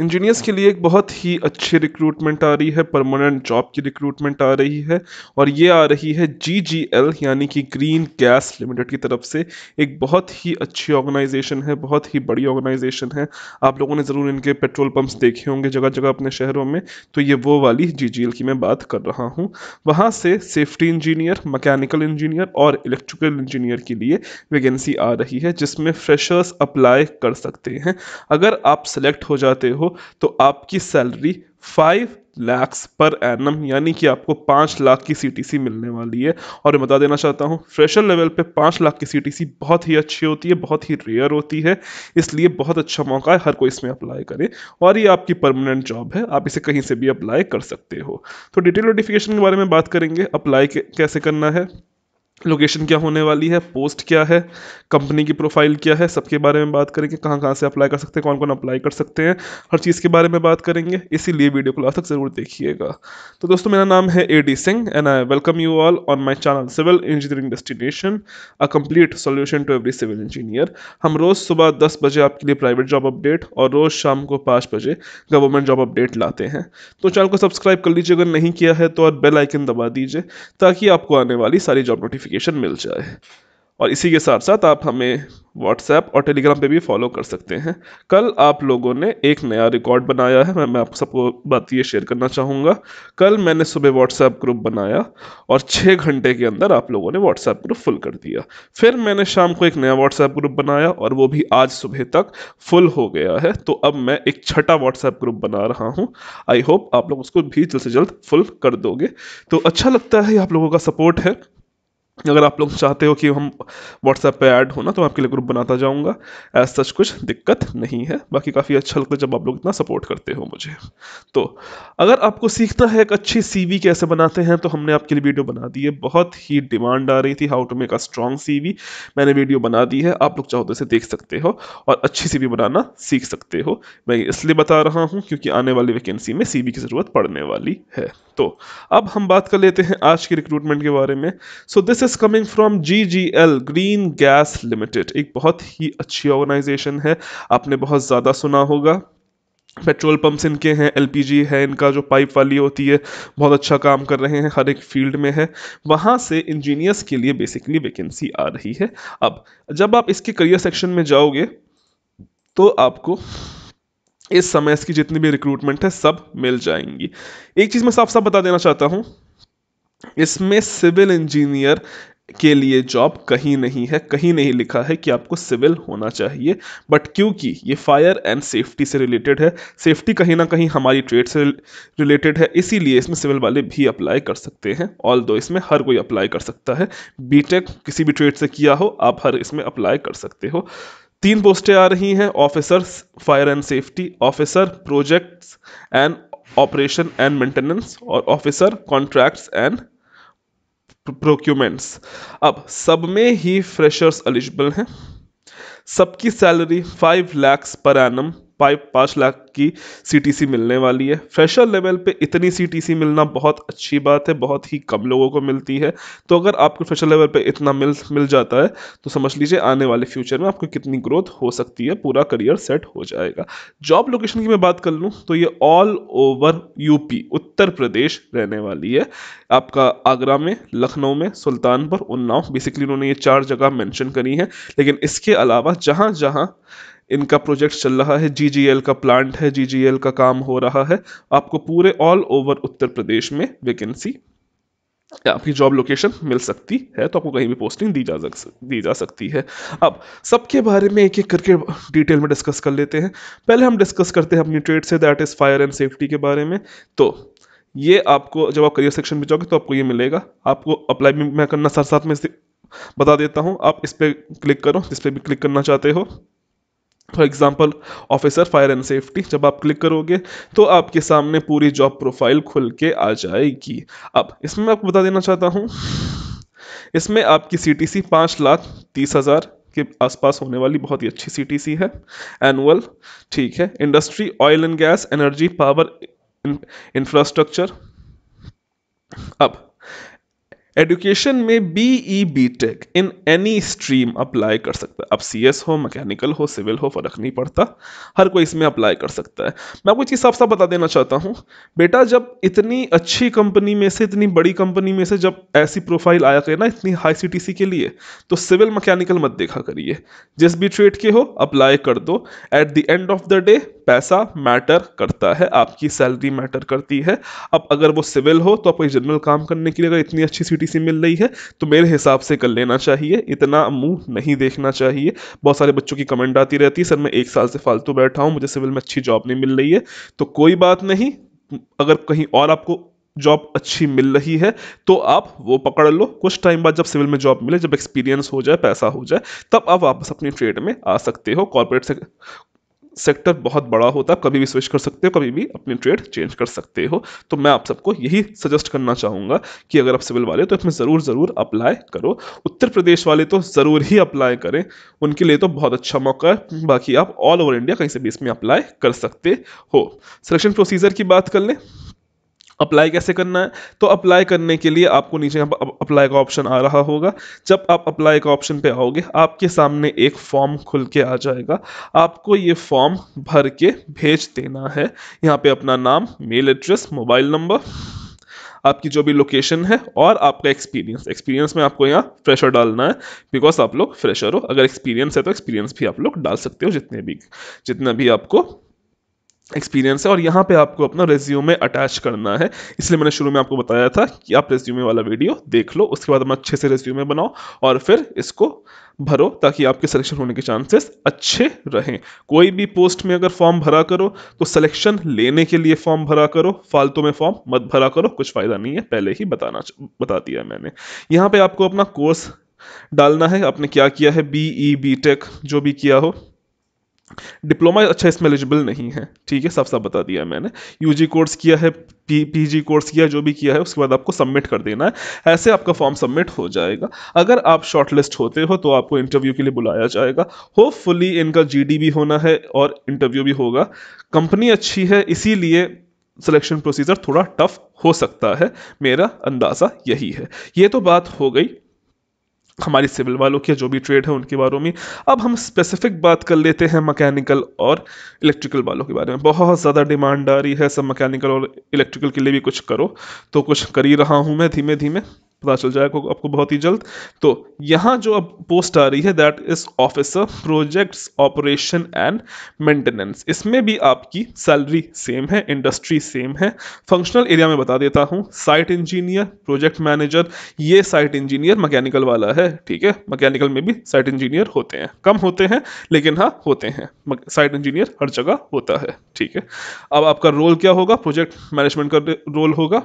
engineers के लिए एक बहुत ही अच्छी रिक्रूटमेंट आ रही है परमानेंट जॉब की रिक्रूटमेंट आ रही है और ये आ रही है जी जी एल यानी कि ग्रीन गैस लिमिटेड की तरफ से एक बहुत ही अच्छी ऑर्गेनाइजेशन है बहुत ही बड़ी ऑर्गेनाइजेशन है आप लोगों ने ज़रूर इनके पेट्रोल पम्प्स देखे होंगे जगह जगह अपने शहरों में तो ये वो वाली जी जी एल की मैं बात कर रहा हूँ वहाँ से सेफ्टी इंजीनियर मैकेनिकल इंजीनियर और इलेक्ट्रिकल इंजीनियर के लिए वैकेंसी आ रही है जिसमें फ्रेशर्स अप्लाई कर सकते हैं अगर आप सेलेक्ट हो जाते हो हो तो आपकी सैलरी फाइव लैक्स पर एन यानी कि आपको पाँच लाख की सीटीसी मिलने वाली है और मैं बता देना चाहता हूँ फ्रेशर लेवल पे पाँच लाख की सीटीसी बहुत ही अच्छी होती है बहुत ही रेयर होती है इसलिए बहुत अच्छा मौका है हर कोई इसमें अप्लाई करे और ये आपकी परमानेंट जॉब है आप इसे कहीं से भी अप्लाई कर सकते हो तो डिटेल नोटिफिकेशन के बारे में बात करेंगे अप्लाई कैसे करना है लोकेशन क्या होने वाली है पोस्ट क्या है कंपनी की प्रोफाइल क्या है सबके बारे में बात करेंगे कहाँ कहाँ से अप्लाई कर सकते हैं कौन कौन अप्लाई कर सकते हैं हर चीज़ के बारे में बात करेंगे इसीलिए वीडियो को लास्ट तक ज़रूर देखिएगा तो दोस्तों मेरा नाम है A D Singh and I welcome you all on my channel civil engineering destination a complete solution to every civil engineer हम रोज़ सुबह दस बजे आपके लिए प्राइवेट जॉब अपडेट और रोज़ शाम को पाँच बजे गवर्नमेंट जॉब अपडेट लाते हैं तो चैनल को सब्सक्राइब कर लीजिए अगर नहीं किया है तो और बेल आइकन दबा दीजिए ताकि आपको आने वाली सारी जॉब नोटिफिकेशन नोटिफिकेशन मिल जाए और इसी के साथ साथ आप हमें व्हाट्सएप और टेलीग्राम पे भी फॉलो कर सकते हैं कल आप लोगों ने एक नया रिकॉर्ड बनाया है मैं मैं आप सबको बात ये शेयर करना चाहूँगा कल मैंने सुबह व्हाट्सएप ग्रुप बनाया और छः घंटे के अंदर आप लोगों ने व्हाट्सएप ग्रुप फुल कर दिया फिर मैंने शाम को एक नया व्हाट्सएप ग्रुप बनाया और वो भी आज सुबह तक फुल हो गया है तो अब मैं एक छठा व्हाट्सएप ग्रुप बना रहा हूँ आई होप आप लोग उसको भी जल्द से जल्द फुल कर दोगे तो अच्छा लगता है आप लोगों का सपोर्ट है अगर आप लोग चाहते हो कि हम व्हाट्सएप पे ऐड होना तो मैं आपके लिए ग्रुप बनाता जाऊंगा एज सच कुछ दिक्कत नहीं है बाकी काफ़ी अच्छा लगता है जब आप लोग इतना सपोर्ट करते हो मुझे तो अगर आपको सीखना है एक अच्छी सी कैसे बनाते हैं तो हमने आपके लिए वीडियो बना दी है बहुत ही डिमांड आ रही थी how to make a strong C मैंने वीडियो बना दी है आप लोग चाहो तो इसे देख सकते हो और अच्छी सी बनाना सीख सकते हो मैं इसलिए बता रहा हूँ क्योंकि आने वाली वैकेंसी में सी की ज़रूरत पड़ने वाली है तो अब हम बात कर लेते हैं आज के रिक्रूटमेंट के बारे में so this is coming from G G L green gas limited एक बहुत ही अच्छी ऑर्गेनाइजेशन है आपने बहुत ज़्यादा सुना होगा पेट्रोल पंप्स इनके हैं एलपीजी है इनका जो पाइप वाली होती है बहुत अच्छा काम कर रहे हैं हर एक फील्ड में है वहाँ से इंजीनियर्स के लिए बेसिकली वैकेंसी आ रही है अब जब आप इसके करियर सेक्शन में जाओगे तो आपको इस समय इसकी जितनी भी रिक्रूटमेंट है सब मिल जाएंगी एक चीज़ मैं साफ साफ बता देना चाहता हूँ इसमें सिविल इंजीनियर के लिए जॉब कहीं नहीं है कहीं नहीं लिखा है कि आपको सिविल होना चाहिए बट क्योंकि ये फायर एंड सेफ्टी से रिलेटेड है सेफ्टी कहीं ना कहीं हमारी ट्रेड से रिलेटेड है इसीलिए इसमें सिविल वाले भी अप्लाई कर सकते हैं ऑल दो इसमें हर कोई अप्लाई कर सकता है बीटेक किसी भी ट्रेड से किया हो आप हर इसमें अप्लाई कर सकते हो तीन पोस्टें आ रही हैं officers fire and safety officer projects and operation and maintenance और ऑफिसर कॉन्ट्रैक्ट्स एंड प्रोक्यूमेंट्स अब सब में ही फ्रेशर्स एलिजिबल हैं सबकी salary five lakhs per annum pipe पाँच लाख की सीटीसी मिलने वाली है फ्रेशर लेवल पे इतनी सीटीसी मिलना बहुत अच्छी बात है बहुत ही कम लोगों को मिलती है तो अगर आपको फ्रेशर लेवल पे इतना मिल मिल जाता है तो समझ लीजिए आने वाले फ्यूचर में आपको कितनी ग्रोथ हो सकती है पूरा करियर सेट हो जाएगा जॉब लोकेशन की मैं बात कर लूँ तो ये all over UP Uttar Pradesh रहने वाली है आपका आगरा में लखनऊ में सुल्तानपुर उन्नाव बेसिकली उन्होंने ये चार जगह मैंशन करी है लेकिन इसके अलावा जहाँ जहाँ इनका प्रोजेक्ट चल रहा है जी का प्लांट है जी का काम हो रहा है आपको पूरे ऑल ओवर उत्तर प्रदेश में वैकेंसी आपकी जॉब लोकेशन मिल सकती है तो आपको कहीं भी पोस्टिंग दी जा दी जा सकती है अब सबके बारे में एक एक करके डिटेल में डिस्कस कर लेते हैं पहले हम डिस्कस करते हैं अपनी ट्रेड से that is fire and safety के बारे में तो ये आपको जब आप करियर सेक्शन में जाओगे तो आपको ये मिलेगा आपको अप्लाई मैं करना साथ साथ में बता देता हूँ आप इस पर क्लिक करो जिस पर भी क्लिक करना चाहते हो for example officer fire and safety जब आप क्लिक करोगे तो आपके सामने पूरी जॉब प्रोफाइल खुल के आ जाएगी अब इसमें मैं आपको बता देना चाहता हूँ इसमें आपकी सी टी सी पाँच लाख तीस हज़ार के आसपास होने वाली बहुत ही अच्छी सी टी सी है एनुअल ठीक है industry oil and gas energy power infrastructure अब एडुकेशन में B E B tech in any stream apply कर सकता है अब सी एस हो मैकेनिकल हो सिविल हो फर्क नहीं पड़ता हर कोई इसमें अप्लाई कर सकता है मैं आपको चीज़ साफ साफ बता देना चाहता हूँ बेटा जब इतनी अच्छी कंपनी में से इतनी बड़ी कंपनी में से जब ऐसी प्रोफाइल आया करे ना इतनी हाई सी टी सी के लिए तो सिविल मैकेनिकल मत देखा करिए जिस भी ट्रेड के हो अप्लाई कर दो at the end of the day पैसा मैटर करता है आपकी सैलरी मैटर करती है अब अगर वो सिविल हो तो आपको जनरल काम करने के लिए अगर इतनी अच्छी सी मिल रही है तो मेरे हिसाब से कर लेना चाहिए इतना मुंह नहीं देखना चाहिए बहुत सारे बच्चों की कमेंट आती रहती है सर मैं एक साल से फालतू बैठा हूँ मुझे सिविल में अच्छी जॉब नहीं मिल रही है तो कोई बात नहीं अगर कहीं और आपको जॉब अच्छी मिल रही है तो आप वो पकड़ लो कुछ टाइम बाद जब सिविल में जॉब मिले जब एक्सपीरियंस हो जाए पैसा हो जाए तब आप वापस अपनी ट्रेड में आ सकते हो कॉर्पोरेट से सेक्टर बहुत बड़ा होता है कभी भी स्विच कर सकते हो कभी भी अपनी ट्रेड चेंज कर सकते हो तो मैं आप सबको यही सजेस्ट करना चाहूँगा कि अगर आप सिविल वाले तो इसमें ज़रूर ज़रूर अप्लाई करो उत्तर प्रदेश वाले तो ज़रूर ही अप्लाई करें उनके लिए तो बहुत अच्छा मौका है बाकी आप ऑल ओवर इंडिया कहीं से भी इसमें अप्लाई कर सकते हो सिलेक्शन प्रोसीजर की बात कर लें अप्लाई कैसे करना है तो अप्लाई करने के लिए आपको नीचे यहाँ पर अप्लाई का ऑप्शन आ रहा होगा जब आप अप्लाई का ऑप्शन पे आओगे आपके सामने एक फॉर्म खुल के आ जाएगा आपको ये फॉर्म भर के भेज देना है यहाँ पे अपना नाम मेल एड्रेस मोबाइल नंबर आपकी जो भी लोकेशन है और आपका एक्सपीरियंस एक्सपीरियंस में आपको यहाँ फ्रेशर डालना है बिकॉज आप लोग फ्रेशर हो अगर एक्सपीरियंस है तो एक्सपीरियंस भी आप लोग डाल सकते हो जितने भी जितना भी आपको एक्सपीरियंस है और यहाँ पे आपको अपना रेज्यूमे अटैच करना है इसलिए मैंने शुरू में आपको बताया था कि आप रेज्यूमे वाला वीडियो देख लो उसके बाद अपना अच्छे से रेज्यूमे बनाओ और फिर इसको भरो ताकि आपके सिलेक्शन होने के चांसेस अच्छे रहें कोई भी पोस्ट में अगर फॉर्म भरा करो तो सिलेक्शन लेने के लिए फॉर्म भरा करो फालतू में फॉर्म मत भरा करो कुछ फ़ायदा नहीं है पहले ही बताना बता दिया मैंने यहाँ पर आपको अपना कोर्स डालना है आपने क्या किया है बी ई बी टेक जो भी किया हो डिप्लोमा अच्छा इसमें एलिजिबल नहीं है ठीक है सब सब बता दिया मैंने यूजी कोर्स किया है पी पी कोर्स किया जो भी किया है उसके बाद आपको सबमिट कर देना है ऐसे आपका फॉर्म सबमिट हो जाएगा अगर आप शॉर्टलिस्ट होते हो तो आपको इंटरव्यू के लिए बुलाया जाएगा होपफुली इनका जी भी होना है और इंटरव्यू भी होगा कंपनी अच्छी है इसीलिए सिलेक्शन प्रोसीजर थोड़ा टफ हो सकता है मेरा अंदाज़ा यही है ये तो बात हो गई हमारी सिविल वालों की जो भी ट्रेड है उनके बारे में अब हम स्पेसिफिक बात कर लेते हैं मैकेनिकल और इलेक्ट्रिकल वालों के बारे में बहुत ज़्यादा डिमांड आ रही है सब मैकेनिकल और इलेक्ट्रिकल के लिए भी कुछ करो तो कुछ कर ही रहा हूँ मैं धीमे धीमे पता चल जाएगा आपको बहुत ही जल्द तो यहाँ जो अब पोस्ट आ रही है that is officer projects operation and maintenance इसमें भी आपकी सैलरी सेम है इंडस्ट्री सेम है फंक्शनल एरिया में बता देता हूँ साइट इंजीनियर प्रोजेक्ट मैनेजर ये साइट इंजीनियर मैकेनिकल वाला है ठीक है मैकेनिकल में भी साइट इंजीनियर होते हैं कम होते हैं लेकिन हाँ होते हैं साइट इंजीनियर हर जगह होता है ठीक है अब आपका रोल क्या होगा प्रोजेक्ट मैनेजमेंट का रोल होगा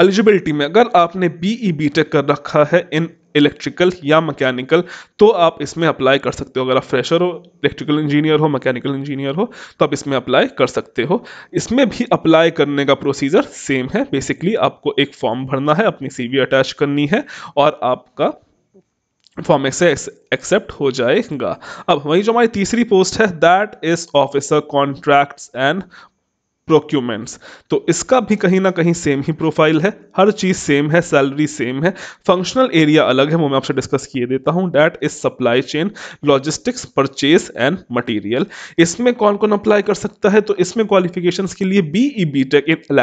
एलिजिबिलिटी में अगर आपने बीई बी टेक कर रखा है इन इलेक्ट्रिकल या मैकेनिकल तो आप इसमें अप्लाई कर सकते हो अगर आप फ्रेशर हो इलेक्ट्रिकल इंजीनियर हो मैकेनिकल इंजीनियर हो तो आप इसमें अप्लाई कर सकते हो इसमें भी अप्लाई करने का प्रोसीजर सेम है बेसिकली आपको एक फॉर्म भरना है अपनी सीवी अटैच करनी है और आपका फॉर्म से एक्सेप्ट हो जाएगा अब वही जो हमारी तीसरी पोस्ट है that is officer contracts and procurements तो इसका भी कहीं ना कहीं सेम ही प्रोफाइल है हर चीज़ सेम है सैलरी सेम है फंक्शनल एरिया अलग है वो मैं आपसे डिस्कस किए देता हूँ that is supply chain logistics purchase and material इसमें कौन कौन अप्लाई कर सकता है तो इसमें क्वालिफिकेशंस के लिए B E B tech in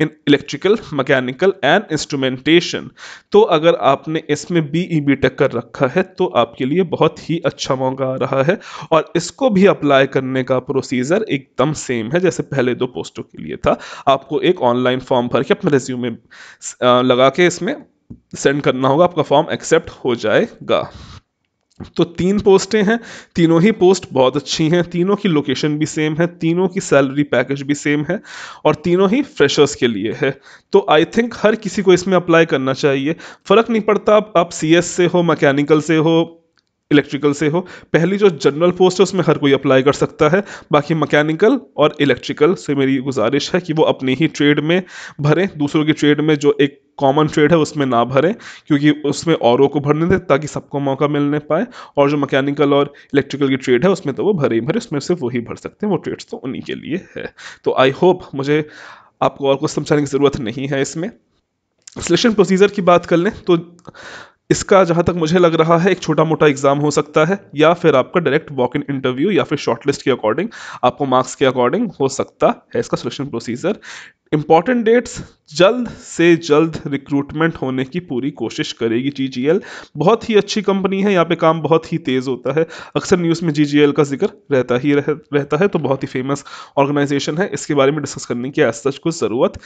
in electrical mechanical and instrumentation तो अगर आपने इसमें बी ई बी टेक कर रखा है तो आपके लिए बहुत ही अच्छा मौका आ रहा है और इसको भी अप्लाई करने का प्रोसीजर एकदम सेम है जैसे पहले दो पोस्ट पोस्टों के लिए था आपको एक ऑनलाइन फॉर्म भर के अपना रेज्यूमे लगा के इसमें सेंड करना होगा आपका फॉर्म एक्सेप्ट हो जाएगा तो तीन पोस्टें हैं तीनों ही पोस्ट बहुत अच्छी हैं तीनों की लोकेशन भी सेम है तीनों की सैलरी पैकेज भी सेम है और तीनों ही फ्रेशर्स के लिए है तो आई थिंक हर किसी को इसमें अप्लाई करना चाहिए फ़र्क नहीं पड़ता आप आप सी से हो मैकेनिकल से हो इलेक्ट्रिकल से हो पहली जो जनरल पोस्ट है उसमें हर कोई अप्लाई कर सकता है बाकी मैकेनिकल और इलेक्ट्रिकल से मेरी गुजारिश है कि वो अपनी ही ट्रेड में भरें दूसरों की ट्रेड में जो एक कॉमन ट्रेड है उसमें ना भरें क्योंकि उसमें औरों को भरने दें ताकि सबको मौका मिलने पाए और जो मैकेनिकल और इलेक्ट्रिकल की ट्रेड है उसमें तो वो भरे ही भरे उसमें सिर्फ वही भर सकते हैं वो ट्रेड्स तो उन्हीं के लिए है तो आई होप मुझे आपको और कुछ समझाने की ज़रूरत नहीं है इसमें सिलेक्शन प्रोसीजर की बात कर लें तो इसका जहाँ तक मुझे लग रहा है एक छोटा मोटा एग्जाम हो सकता है या फिर आपका डायरेक्ट वॉक इन इंटरव्यू या फिर शॉर्टलिस्ट के अकॉर्डिंग आपको मार्क्स के अकॉर्डिंग हो सकता है इसका सिलेक्शन प्रोसीजर इम्पॉर्टेंट डेट्स जल्द से जल्द रिक्रूटमेंट होने की पूरी कोशिश करेगी जी बहुत ही अच्छी कंपनी है यहाँ पे काम बहुत ही तेज़ होता है अक्सर न्यूज़ में जी का जिक्र रहता ही रह, रहता है तो बहुत ही फेमस ऑर्गेनाइजेशन है इसके बारे में डिस्कस करने की आज सच कुछ ज़रूरत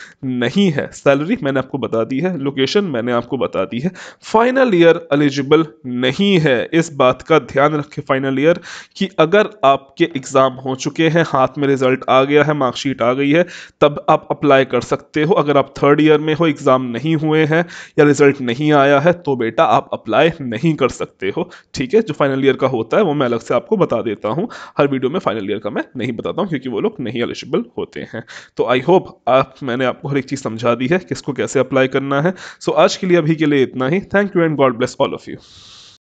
नहीं है सैलरी मैंने आपको बता दी है लोकेशन मैंने आपको बता दी है फाइनल ईयर एलिजिबल नहीं है इस बात का ध्यान रखें फाइनल ईयर कि अगर आपके एग्ज़ाम हो चुके हैं हाथ में रिजल्ट आ गया है मार्कशीट आ गई है तब आप अप्लाई अप्लाई कर सकते हो अगर आप थर्ड ईयर में हो एग्ज़ाम नहीं हुए हैं या रिजल्ट नहीं आया है तो बेटा आप अप्लाई नहीं कर सकते हो ठीक है जो फाइनल ईयर का होता है वो मैं अलग से आपको बता देता हूँ हर वीडियो में फाइनल ईयर का मैं नहीं बताता हूँ क्योंकि वो लोग नहीं एलिजिबल होते हैं तो आई होप आप मैंने आपको हर एक चीज़ समझा दी है किसको कैसे अप्लाई करना है सो so, आज के लिए अभी के लिए इतना ही thank you and God bless all of you